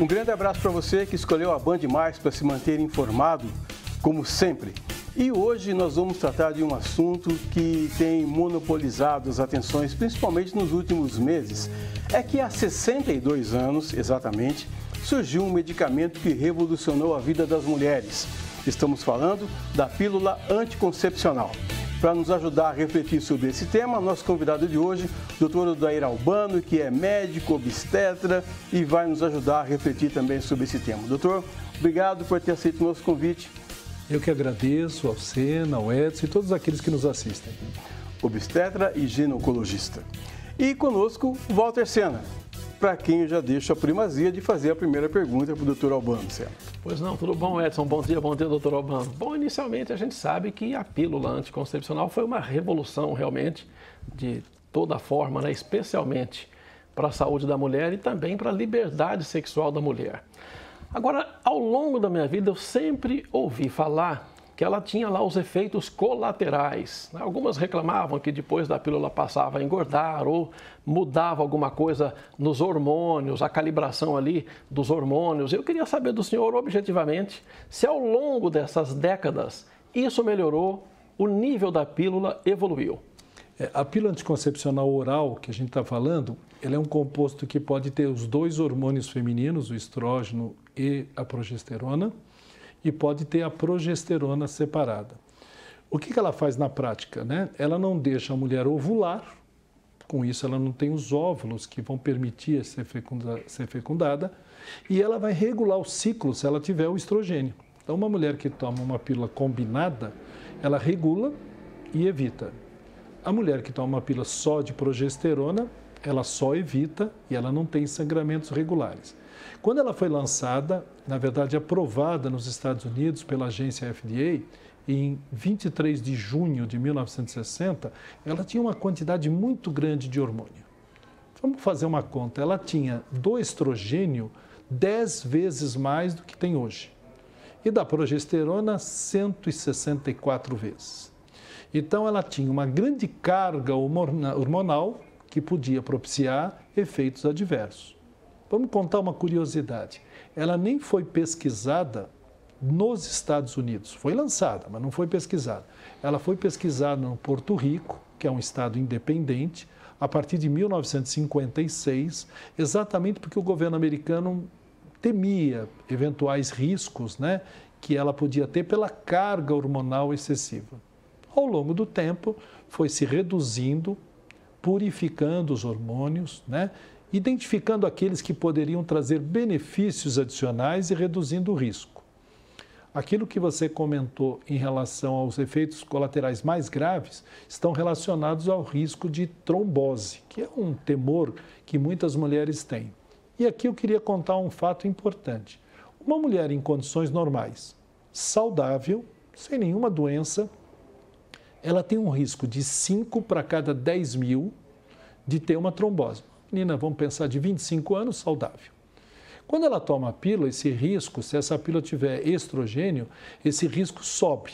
Um grande abraço para você que escolheu a Band Mais para se manter informado, como sempre. E hoje nós vamos tratar de um assunto que tem monopolizado as atenções, principalmente nos últimos meses. É que há 62 anos, exatamente, surgiu um medicamento que revolucionou a vida das mulheres. Estamos falando da pílula anticoncepcional. Para nos ajudar a refletir sobre esse tema, nosso convidado de hoje, doutor Odair Albano, que é médico, obstetra e vai nos ajudar a refletir também sobre esse tema. Doutor, obrigado por ter aceito o nosso convite. Eu que agradeço ao Sena, ao Edson e todos aqueles que nos assistem. Obstetra e ginecologista. E conosco, Walter Sena, para quem eu já deixo a primazia de fazer a primeira pergunta para o doutor Albano, certo? Pois não, tudo bom, Edson? Bom dia, bom dia, doutor Albano. Bom, inicialmente a gente sabe que a pílula anticoncepcional foi uma revolução realmente, de toda forma, né? especialmente para a saúde da mulher e também para a liberdade sexual da mulher. Agora, ao longo da minha vida, eu sempre ouvi falar que ela tinha lá os efeitos colaterais. Né? Algumas reclamavam que depois da pílula passava a engordar ou mudava alguma coisa nos hormônios, a calibração ali dos hormônios. Eu queria saber do senhor, objetivamente, se ao longo dessas décadas isso melhorou, o nível da pílula evoluiu. É, a pílula anticoncepcional oral que a gente está falando, ela é um composto que pode ter os dois hormônios femininos, o estrógeno e a progesterona e pode ter a progesterona separada. O que, que ela faz na prática? Né? Ela não deixa a mulher ovular, com isso ela não tem os óvulos que vão permitir ser, fecunda, ser fecundada, e ela vai regular o ciclo se ela tiver o estrogênio. Então, uma mulher que toma uma pílula combinada, ela regula e evita. A mulher que toma uma pílula só de progesterona, ela só evita e ela não tem sangramentos regulares. Quando ela foi lançada, na verdade aprovada nos Estados Unidos pela agência FDA, em 23 de junho de 1960, ela tinha uma quantidade muito grande de hormônio. Vamos fazer uma conta. Ela tinha do estrogênio 10 vezes mais do que tem hoje. E da progesterona, 164 vezes. Então, ela tinha uma grande carga hormonal que podia propiciar efeitos adversos. Vamos contar uma curiosidade. Ela nem foi pesquisada nos Estados Unidos. Foi lançada, mas não foi pesquisada. Ela foi pesquisada no Porto Rico, que é um estado independente, a partir de 1956, exatamente porque o governo americano temia eventuais riscos né, que ela podia ter pela carga hormonal excessiva. Ao longo do tempo, foi se reduzindo, purificando os hormônios, né? identificando aqueles que poderiam trazer benefícios adicionais e reduzindo o risco. Aquilo que você comentou em relação aos efeitos colaterais mais graves estão relacionados ao risco de trombose, que é um temor que muitas mulheres têm. E aqui eu queria contar um fato importante. Uma mulher em condições normais, saudável, sem nenhuma doença, ela tem um risco de 5 para cada 10 mil de ter uma trombose menina, vamos pensar, de 25 anos, saudável. Quando ela toma a pílula, esse risco, se essa pílula tiver estrogênio, esse risco sobe.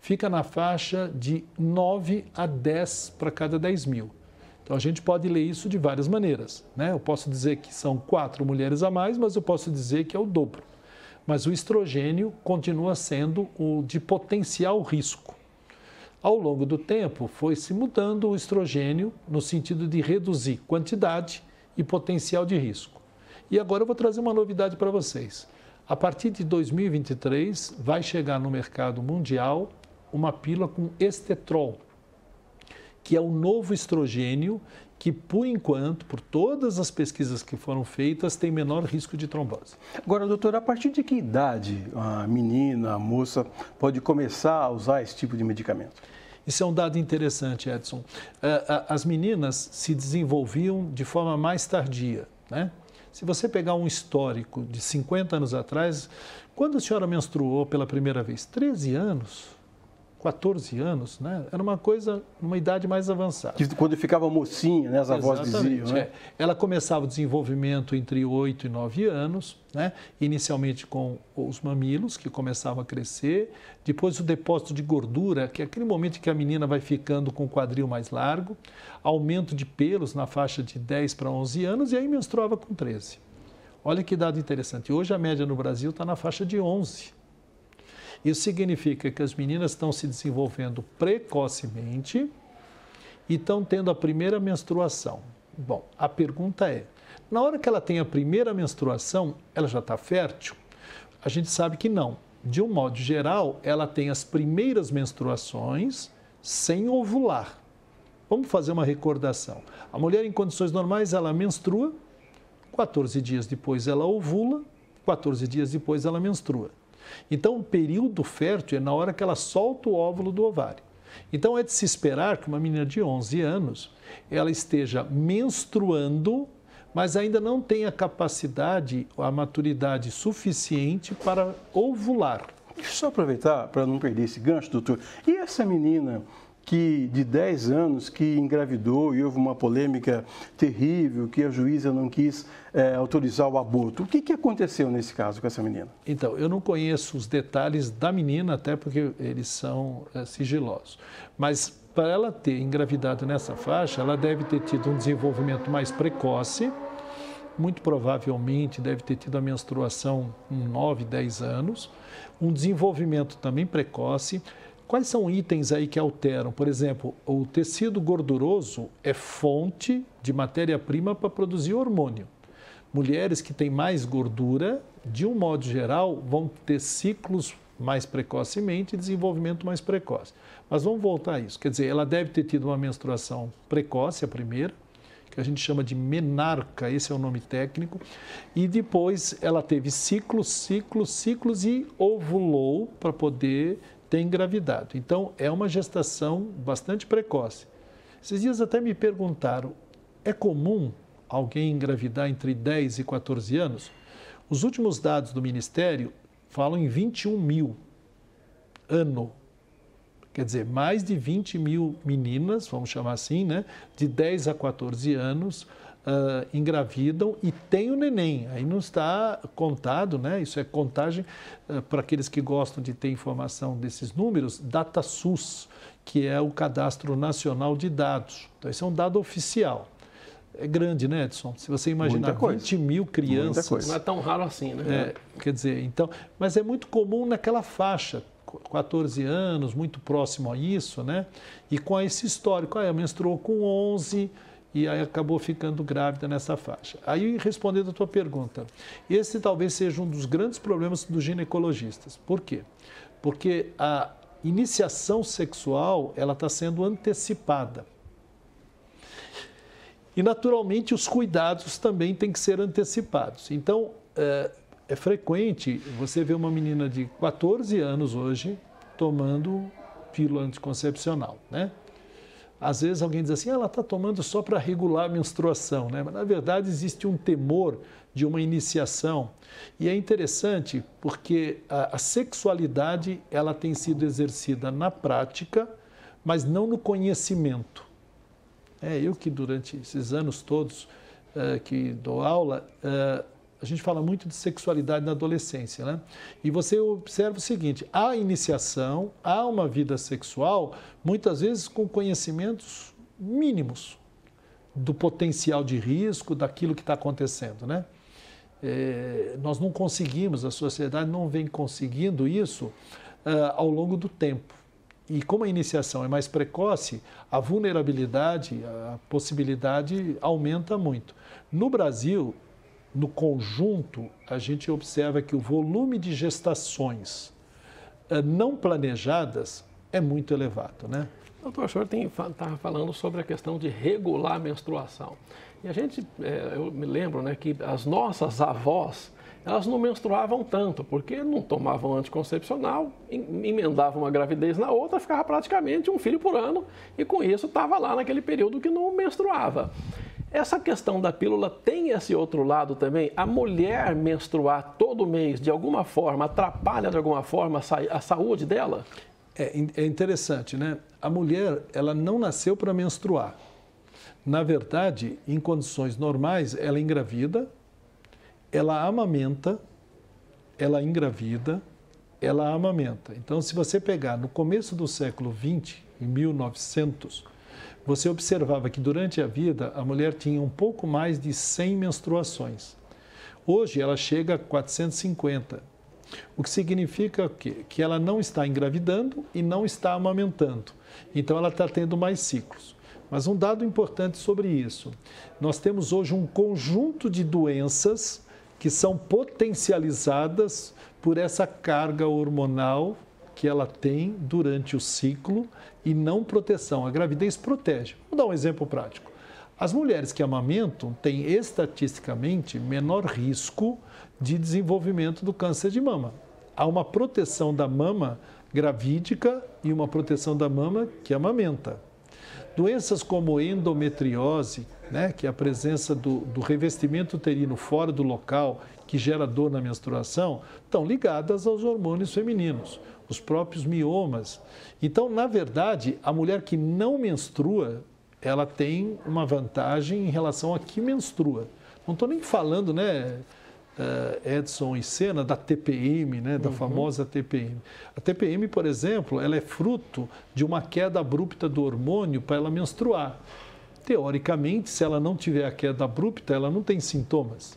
Fica na faixa de 9 a 10 para cada 10 mil. Então a gente pode ler isso de várias maneiras. Né? Eu posso dizer que são quatro mulheres a mais, mas eu posso dizer que é o dobro. Mas o estrogênio continua sendo o de potencial risco ao longo do tempo foi se mudando o estrogênio no sentido de reduzir quantidade e potencial de risco. E agora eu vou trazer uma novidade para vocês. A partir de 2023 vai chegar no mercado mundial uma pílula com estetrol, que é o novo estrogênio que, por enquanto, por todas as pesquisas que foram feitas, tem menor risco de trombose. Agora, doutor, a partir de que idade a menina, a moça, pode começar a usar esse tipo de medicamento? Isso é um dado interessante, Edson. É, as meninas se desenvolviam de forma mais tardia, né? Se você pegar um histórico de 50 anos atrás, quando a senhora menstruou pela primeira vez? 13 anos. 14 anos, né? Era uma coisa, uma idade mais avançada. Quando ficava mocinha, né? As avós diziam, né? É. Ela começava o desenvolvimento entre 8 e 9 anos, né? Inicialmente com os mamilos, que começavam a crescer. Depois o depósito de gordura, que é aquele momento que a menina vai ficando com o quadril mais largo. Aumento de pelos na faixa de 10 para 11 anos e aí menstruava com 13. Olha que dado interessante. Hoje a média no Brasil está na faixa de 11 isso significa que as meninas estão se desenvolvendo precocemente e estão tendo a primeira menstruação. Bom, a pergunta é: na hora que ela tem a primeira menstruação, ela já está fértil? A gente sabe que não. De um modo geral, ela tem as primeiras menstruações sem ovular. Vamos fazer uma recordação. A mulher, em condições normais, ela menstrua, 14 dias depois ela ovula, 14 dias depois ela menstrua. Então, o período fértil é na hora que ela solta o óvulo do ovário. Então, é de se esperar que uma menina de 11 anos ela esteja menstruando, mas ainda não tenha capacidade, a maturidade suficiente para ovular. Deixa eu só aproveitar para não perder esse gancho, doutor. E essa menina que de 10 anos que engravidou e houve uma polêmica terrível que a juíza não quis é, autorizar o aborto. O que, que aconteceu nesse caso com essa menina? Então, eu não conheço os detalhes da menina, até porque eles são é, sigilosos. Mas para ela ter engravidado nessa faixa, ela deve ter tido um desenvolvimento mais precoce. Muito provavelmente deve ter tido a menstruação com 9, 10 anos, um desenvolvimento também precoce, Quais são itens aí que alteram? Por exemplo, o tecido gorduroso é fonte de matéria-prima para produzir hormônio. Mulheres que têm mais gordura, de um modo geral, vão ter ciclos mais precocemente e desenvolvimento mais precoce. Mas vamos voltar a isso. Quer dizer, ela deve ter tido uma menstruação precoce, a primeira, que a gente chama de menarca, esse é o nome técnico, e depois ela teve ciclos, ciclos, ciclos e ovulou para poder tem engravidado. Então, é uma gestação bastante precoce. Esses dias até me perguntaram: é comum alguém engravidar entre 10 e 14 anos? Os últimos dados do Ministério falam em 21 mil ano. Quer dizer, mais de 20 mil meninas, vamos chamar assim, né, de 10 a 14 anos, uh, engravidam e têm o neném. Aí não está contado, né? Isso é contagem uh, para aqueles que gostam de ter informação desses números, DataSUS, que é o Cadastro Nacional de Dados. Então, esse é um dado oficial. É grande, né, Edson? Se você imaginar 20 mil crianças. Não é tão raro assim, né? É, quer dizer, então. Mas é muito comum naquela faixa, 14 anos, muito próximo a isso, né? E com esse histórico, ah, menstruou com 11, e aí acabou ficando grávida nessa faixa. Aí, respondendo a tua pergunta, esse talvez seja um dos grandes problemas dos ginecologistas. Por quê? Porque a iniciação sexual ela está sendo antecipada. E, naturalmente, os cuidados também têm que ser antecipados. Então, é, é frequente você ver uma menina de 14 anos hoje tomando pílula anticoncepcional, né? Às vezes alguém diz assim, ah, ela está tomando só para regular a menstruação, né? Mas na verdade existe um temor de uma iniciação. E é interessante porque a, a sexualidade ela tem sido exercida na prática, mas não no conhecimento. É eu que durante esses anos todos uh, que dou aula, uh, a gente fala muito de sexualidade na adolescência, né? E você observa o seguinte: há iniciação, há uma vida sexual, muitas vezes com conhecimentos mínimos do potencial de risco daquilo que está acontecendo, né? É, nós não conseguimos, a sociedade não vem conseguindo isso uh, ao longo do tempo. E como a iniciação é mais precoce, a vulnerabilidade, a possibilidade aumenta muito. No Brasil, no conjunto, a gente observa que o volume de gestações eh, não planejadas é muito elevado, né? Doutor, o senhor estava tá falando sobre a questão de regular a menstruação. E a gente, eh, eu me lembro né, que as nossas avós, elas não menstruavam tanto, porque não tomavam anticoncepcional, emendavam uma gravidez na outra, ficava praticamente um filho por ano, e com isso estava lá naquele período que não menstruava. Essa questão da pílula tem esse outro lado também. A mulher menstruar todo mês, de alguma forma, atrapalha de alguma forma a saúde dela? É, é interessante, né? A mulher, ela não nasceu para menstruar. Na verdade, em condições normais, ela é engravida, ela amamenta, ela engravida, ela amamenta. Então, se você pegar no começo do século XX, em 1900, você observava que durante a vida a mulher tinha um pouco mais de 100 menstruações. Hoje ela chega a 450, o que significa que, que ela não está engravidando e não está amamentando. Então ela está tendo mais ciclos. Mas um dado importante sobre isso: nós temos hoje um conjunto de doenças que são potencializadas por essa carga hormonal que ela tem durante o ciclo e não proteção. A gravidez protege. Vou dar um exemplo prático. As mulheres que amamentam têm estatisticamente menor risco de desenvolvimento do câncer de mama. Há uma proteção da mama gravídica e uma proteção da mama que amamenta. Doenças como endometriose, né, que é a presença do, do revestimento uterino fora do local que gera dor na menstruação, estão ligadas aos hormônios femininos os próprios miomas. Então, na verdade, a mulher que não menstrua, ela tem uma vantagem em relação a que menstrua. Não estou nem falando, né, eh, Edson e Senna, da TPM, né, da uhum. famosa TPM. A TPM, por exemplo, ela é fruto de uma queda abrupta do hormônio para ela menstruar. Teoricamente, se ela não tiver a queda abrupta, ela não tem sintomas.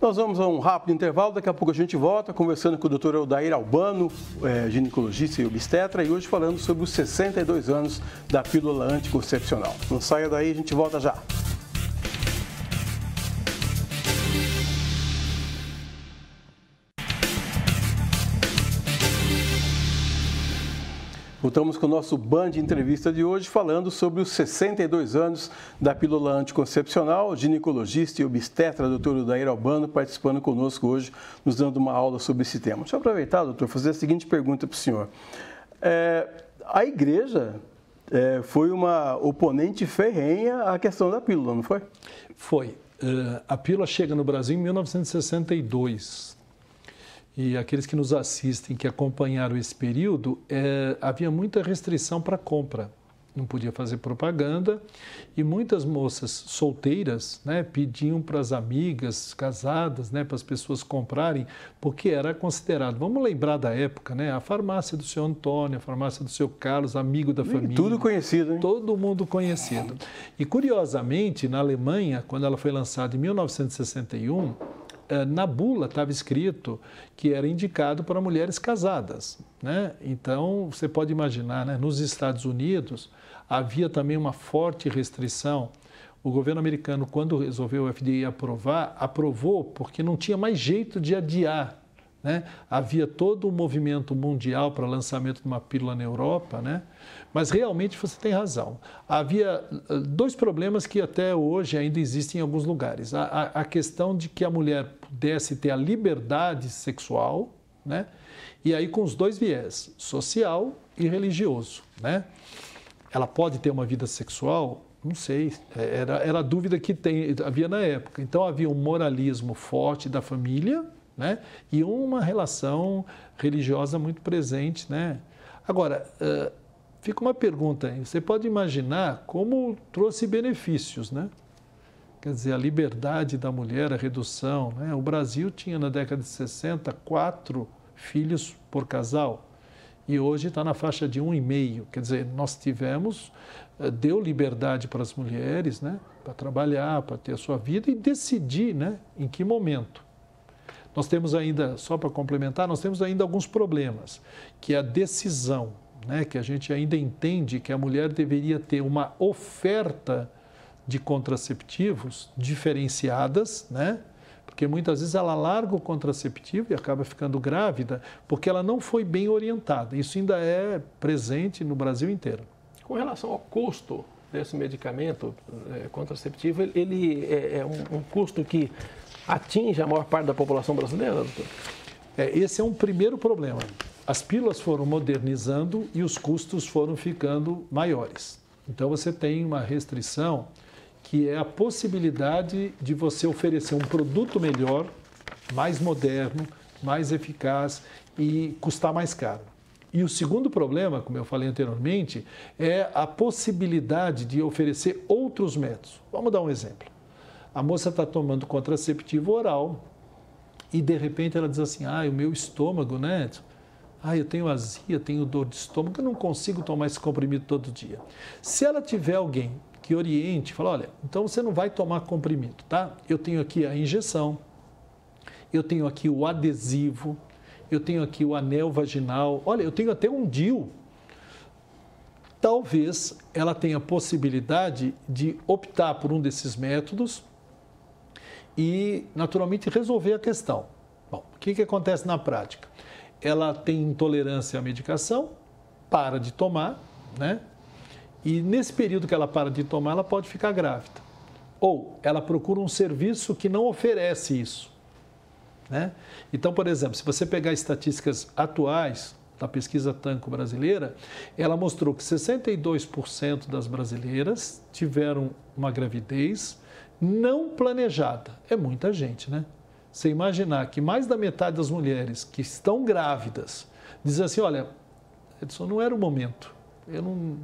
Nós vamos a um rápido intervalo, daqui a pouco a gente volta conversando com o doutor Aldair Albano, é, ginecologista e obstetra, e hoje falando sobre os 62 anos da pílula anticoncepcional. Não saia daí, a gente volta já. Voltamos com o nosso Band Entrevista de hoje falando sobre os 62 anos da pílula anticoncepcional, ginecologista e obstetra, doutor Udair Albano, participando conosco hoje, nos dando uma aula sobre esse tema. Deixa eu aproveitar, doutor, fazer a seguinte pergunta para o senhor. É, a igreja é, foi uma oponente ferrenha à questão da pílula, não foi? Foi. Uh, a pílula chega no Brasil em 1962, e aqueles que nos assistem, que acompanharam esse período, é, havia muita restrição para compra. Não podia fazer propaganda e muitas moças solteiras né, pediam para as amigas casadas, né, para as pessoas comprarem, porque era considerado. Vamos lembrar da época, né? A farmácia do seu Antônio, a farmácia do seu Carlos, amigo da família. E tudo conhecido, hein? Todo mundo conhecido. E curiosamente, na Alemanha, quando ela foi lançada em 1961, eh, na bula estava escrito que era indicado para mulheres casadas. Né? Então, você pode imaginar, né? nos Estados Unidos havia também uma forte restrição. O governo americano, quando resolveu o FDA aprovar, aprovou porque não tinha mais jeito de adiar né? Havia todo o um movimento mundial para lançamento de uma pílula na Europa, né? mas realmente você tem razão. Havia eh, dois problemas que até hoje ainda existem em alguns lugares. A, a, a questão de que a mulher pudesse ter a liberdade sexual, né? e aí com os dois viés, social e religioso. Né? Ela pode ter uma vida sexual? Não sei, é, era, era a dúvida que tem, havia na época. Então havia um moralismo forte da família, né? E uma relação religiosa muito presente, né? Agora, eh, fica uma pergunta Você pode imaginar como trouxe benefícios, né? Quer dizer, a liberdade da mulher, a redução. Né? O Brasil tinha, na década de 60, quatro filhos por casal e hoje está na faixa de um e meio. Quer dizer, nós tivemos, eh, deu liberdade para as mulheres, né, para trabalhar, para ter a sua vida e decidir, né, em que momento. Nós temos ainda, só para complementar, nós temos ainda alguns problemas, que é a decisão, né, que a gente ainda entende que a mulher deveria ter uma oferta de contraceptivos diferenciadas, né? Porque muitas vezes ela larga o contraceptivo e acaba ficando grávida porque ela não foi bem orientada. Isso ainda é presente no Brasil inteiro. Com relação ao custo desse medicamento é, contraceptivo, ele é, é um, um, custo que atinge a maior parte da população brasileira, doutor? É, esse é um primeiro problema. As pílulas foram modernizando e os custos foram ficando maiores. Então você tem uma restrição que é a possibilidade de você oferecer um produto melhor, mais moderno, mais eficaz e custar mais caro. E o segundo problema, como eu falei anteriormente, é a possibilidade de oferecer outros métodos. Vamos dar um exemplo. A moça está tomando contraceptivo oral e de repente ela diz assim: ah, o meu estômago, né? Ah, eu tenho azia, tenho dor de estômago, eu não consigo tomar esse comprimido todo dia. Se ela tiver alguém que oriente, fala: olha, então você não vai tomar comprimido, tá? Eu tenho aqui a injeção, eu tenho aqui o adesivo, eu tenho aqui o anel vaginal, olha, eu tenho até um DIU. Talvez ela tenha possibilidade de optar por um desses métodos e, naturalmente, resolver a questão. Bom, o que, que acontece na prática? Ela tem intolerância à medicação, para de tomar, né? E nesse período que ela para de tomar, ela pode ficar grávida. Ou ela procura um serviço que não oferece isso. Né? Então, por exemplo, se você pegar estatísticas atuais da pesquisa Tanco brasileira, ela mostrou que 62% das brasileiras tiveram uma gravidez não planejada. É muita gente, né? Você imaginar que mais da metade das mulheres que estão grávidas diz assim: olha, Edson, não era o momento. Eu não.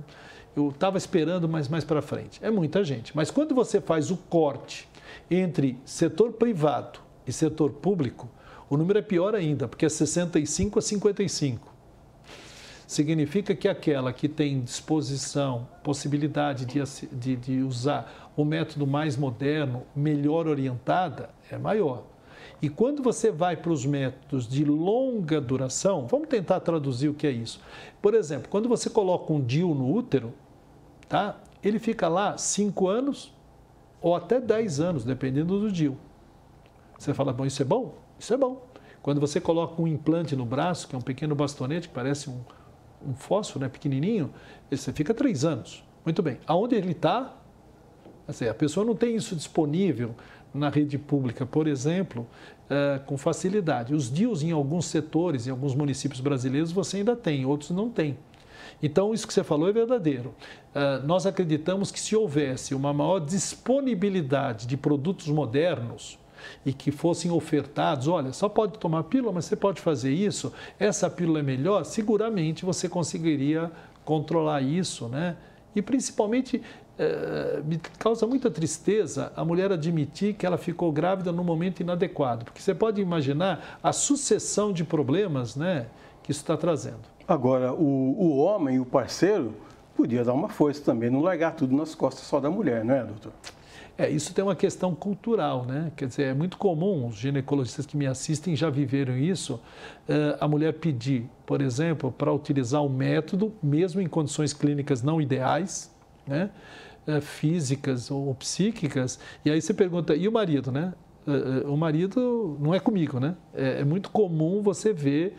Eu estava esperando, mais mais para frente. É muita gente. Mas quando você faz o corte entre setor privado e setor público, o número é pior ainda, porque é 65 a 55. Significa que aquela que tem disposição, possibilidade de, de, de usar o método mais moderno, melhor orientada, é maior. E quando você vai para os métodos de longa duração, vamos tentar traduzir o que é isso. Por exemplo, quando você coloca um DIU no útero, tá? ele fica lá 5 anos ou até 10 anos, dependendo do DIU. Você fala, bom, isso é bom? Isso é bom. Quando você coloca um implante no braço, que é um pequeno bastonete, que parece um, um fósforo, né, pequenininho, você fica três anos. Muito bem. Aonde ele está? Assim, a pessoa não tem isso disponível na rede pública, por exemplo, é, com facilidade. Os DIOS em alguns setores, em alguns municípios brasileiros, você ainda tem, outros não tem. Então, isso que você falou é verdadeiro. Eh, nós acreditamos que se houvesse uma maior disponibilidade de produtos modernos, e que fossem ofertados, olha, só pode tomar pílula, mas você pode fazer isso, essa pílula é melhor, seguramente você conseguiria controlar isso, né? E principalmente é, me causa muita tristeza a mulher admitir que ela ficou grávida no momento inadequado, porque você pode imaginar a sucessão de problemas, né, que isso está trazendo. Agora, o, o homem, o parceiro, podia dar uma força também, não largar tudo nas costas só da mulher, não é, doutor? É, isso tem uma questão cultural, né? Quer dizer, é muito comum, os ginecologistas que me assistem já viveram isso, eh, a mulher pedir, por exemplo, para utilizar o método, mesmo em condições clínicas não ideais, né? Eh, físicas ou psíquicas, e aí você pergunta, e o marido, né? Eh, o marido não é comigo, né? É, é muito comum você ver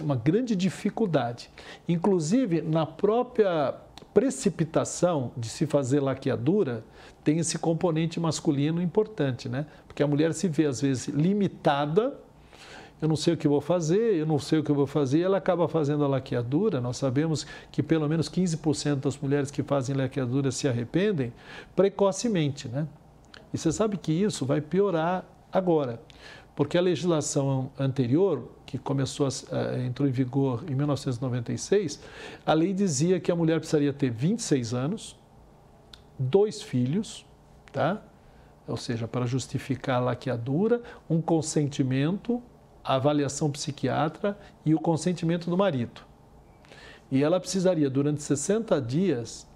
uma grande dificuldade. Inclusive, na própria precipitação de se fazer laqueadura tem esse componente masculino importante, né? Porque a mulher se vê, às vezes, limitada. Eu não sei o que vou fazer, eu não sei o que vou fazer, e ela acaba fazendo a laqueadura. Nós sabemos que pelo menos 15% das mulheres que fazem laqueadura se arrependem precocemente, né? E você sabe que isso vai piorar agora porque a legislação anterior, que começou a, eh, entrou em vigor em 1996, a lei dizia que a mulher precisaria ter 26 anos, dois filhos, tá? Ou seja, para justificar a laqueadura, um consentimento, a avaliação psiquiatra e o consentimento do marido. E ela precisaria, durante 60 dias,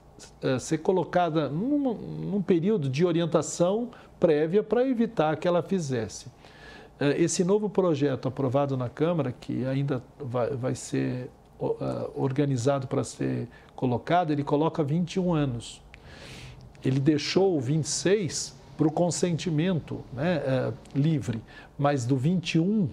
eh, ser colocada num, num período de orientação prévia para evitar que ela fizesse. É, esse novo projeto aprovado na Câmara, que ainda vai, vai ser é, organizado para ser colocado, ele coloca 21 anos. Ele deixou 26 para o consentimento né, é, livre, mas do 21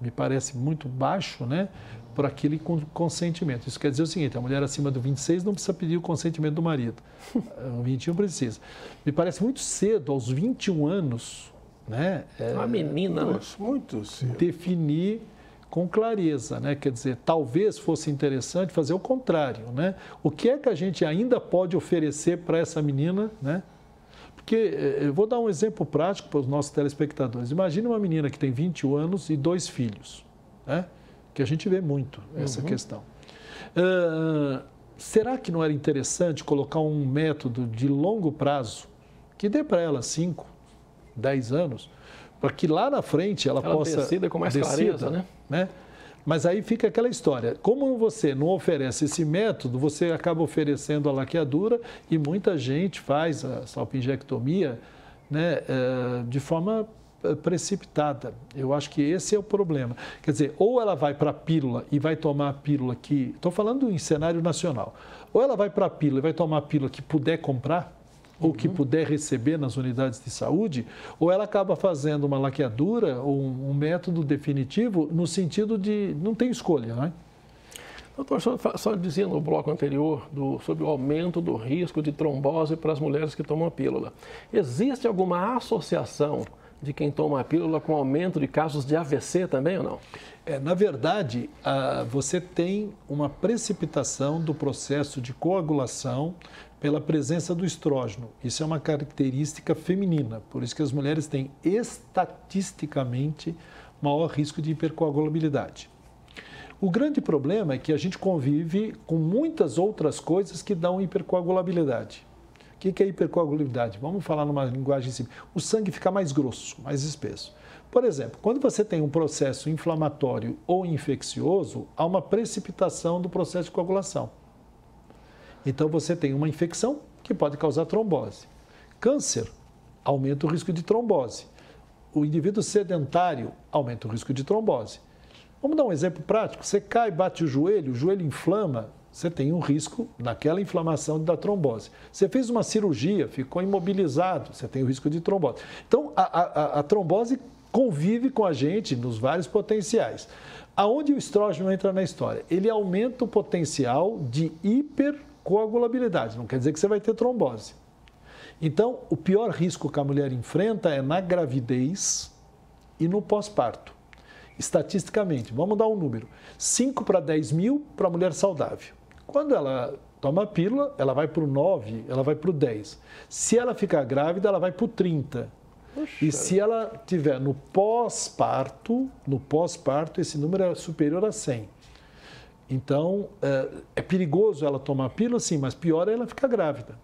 me parece muito baixo, né? para aquele consentimento. Isso quer dizer o seguinte: a mulher acima do 26 não precisa pedir o consentimento do marido. O 21 precisa. Me parece muito cedo, aos 21 anos, né? É, Uma menina, né? muito definir com clareza, né? Quer dizer, talvez fosse interessante fazer o contrário, né? O que é que a gente ainda pode oferecer para essa menina, né? Porque é, é, eu vou dar um exemplo prático para os nossos telespectadores. Imagina uma menina que tem 21 anos e dois filhos, né? Que a gente vê muito essa uhum. questão. Uh, será que não era interessante colocar um método de longo prazo que dê para ela 5, 10 anos, para que lá na frente ela, ela possa descida com mais descida, clareza, né? né? Mas aí fica aquela história. Como você não oferece esse método, você acaba oferecendo a laqueadura e muita gente faz a salpingectomia né, eh, de forma eh, precipitada. Eu acho que esse é o problema. Quer dizer, ou ela vai para a pílula e vai tomar a pílula que. Estou falando em cenário nacional. Ou ela vai para a pílula e vai tomar a pílula que puder comprar, ou que uhum. puder receber nas unidades de saúde, ou ela acaba fazendo uma laqueadura ou um método definitivo no sentido de não tem escolha, né? Doutor, só, só dizia no bloco anterior do, sobre o aumento do risco de trombose para as mulheres que tomam a pílula. Existe alguma associação de quem toma a pílula com aumento de casos de AVC também ou não? É, na verdade, a, você tem uma precipitação do processo de coagulação pela presença do estrógeno. Isso é uma característica feminina, por isso que as mulheres têm estatisticamente maior risco de hipercoagulabilidade. O grande problema é que a gente convive com muitas outras coisas que dão hipercoagulabilidade. O que é hipercoagulabilidade? Vamos falar numa linguagem simples. O sangue fica mais grosso, mais espesso. Por exemplo, quando você tem um processo inflamatório ou infeccioso, há uma precipitação do processo de coagulação. Então você tem uma infecção que pode causar trombose. Câncer aumenta o risco de trombose. O indivíduo sedentário aumenta o risco de trombose. Vamos dar um exemplo prático. Você cai, bate o joelho, o joelho inflama, você tem um risco naquela inflamação da trombose. Você fez uma cirurgia, ficou imobilizado, você tem o risco de trombose. Então, a, a, a trombose convive com a gente nos vários potenciais. Aonde o estrógeno entra na história? Ele aumenta o potencial de hiper coagulabilidade, não quer dizer que você vai ter trombose. Então, o pior risco que a mulher enfrenta é na gravidez e no pós-parto. Estatisticamente, vamos dar um número: 5 para 10 mil para a mulher saudável. Quando ela toma a pílula, ela vai para o 9, ela vai para o 10. Se ela ficar grávida, ela vai para o 30. Poxa. E se ela tiver no pós-parto, no pós-parto, esse número é superior a 100. Então, eh, é perigoso ela tomar pílula, sim, mas pior é ela ficar grávida.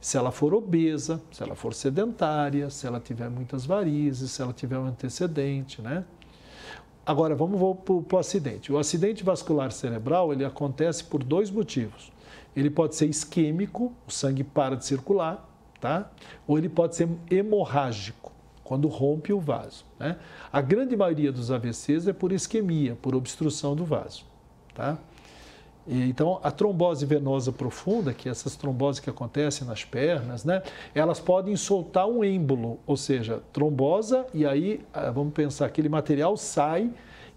Se ela for obesa, se ela for sedentária, se ela tiver muitas varizes, se ela tiver um antecedente, né? Agora, vamos para o acidente. O acidente vascular cerebral, ele acontece por dois motivos. Ele pode ser isquêmico, o sangue para de circular, tá? Ou ele pode ser hemorrágico, quando rompe o vaso, né? A grande maioria dos AVCs é por isquemia, por obstrução do vaso. Tá? Então, a trombose venosa profunda, que é essas tromboses que acontecem nas pernas, né, elas podem soltar um êmbolo, ou seja, trombosa, e aí, ah, vamos pensar, aquele material sai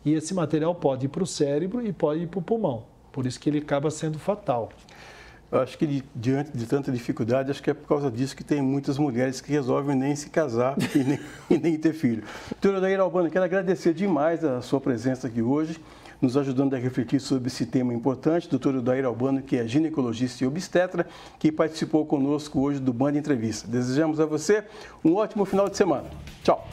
e esse material pode ir para o cérebro e pode ir para o pulmão. Por isso que ele acaba sendo fatal. Eu acho que diante de tanta dificuldade, acho que é por causa disso que tem muitas mulheres que resolvem nem se casar e, nem, e nem, ter filho. Doutora Daíra Albano, quero agradecer demais a sua presença aqui hoje nos ajudando a refletir sobre esse tema importante, doutor Dair Albano, que é ginecologista e obstetra, que participou conosco hoje do Band Entrevista. Desejamos a você um ótimo final de semana. Tchau!